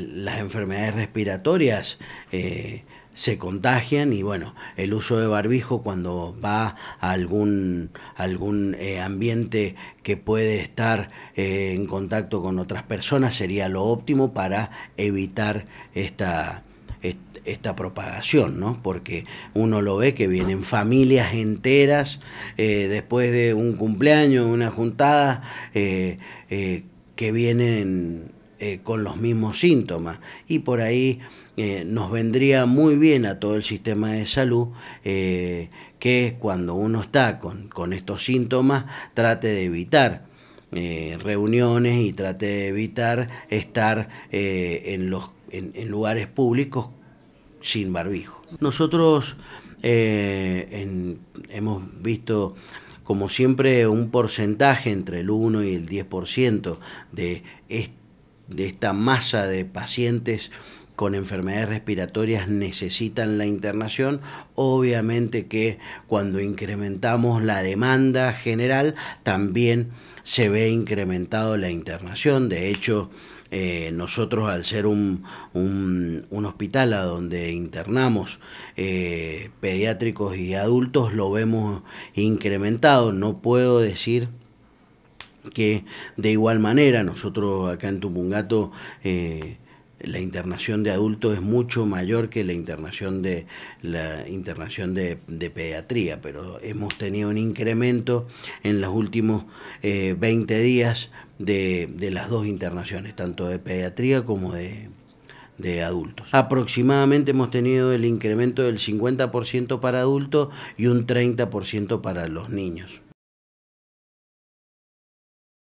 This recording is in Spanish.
las enfermedades respiratorias eh, se contagian y bueno, el uso de barbijo cuando va a algún, algún eh, ambiente que puede estar eh, en contacto con otras personas sería lo óptimo para evitar esta, esta propagación, ¿no? Porque uno lo ve que vienen familias enteras después de un cumpleaños, una juntada, que vienen eh, con los mismos síntomas. Y por ahí eh, nos vendría muy bien a todo el sistema de salud eh, que cuando uno está con, estos síntomas trate de evitar. reuniones y trate de evitar estar en, los, en, lugares públicos sin barbijo. Nosotros hemos visto, como siempre, un porcentaje entre el 1 y el 10% de este de esta masa de pacientes con enfermedades respiratorias necesitan la internación, obviamente que cuando incrementamos la demanda general también se ve incrementado la internación, de hecho eh, nosotros al ser un, hospital a donde internamos eh, pediátricos y adultos lo vemos incrementado, no puedo decir que de igual manera nosotros acá en Tupungato eh, la internación de adultos es mucho mayor que la internación de la internación de, pediatría, pero hemos tenido un incremento en los últimos 20 eh, días de, las dos internaciones, tanto de pediatría como de, de adultos. Aproximadamente hemos tenido el incremento del 50% para adultos y un 30% para los niños.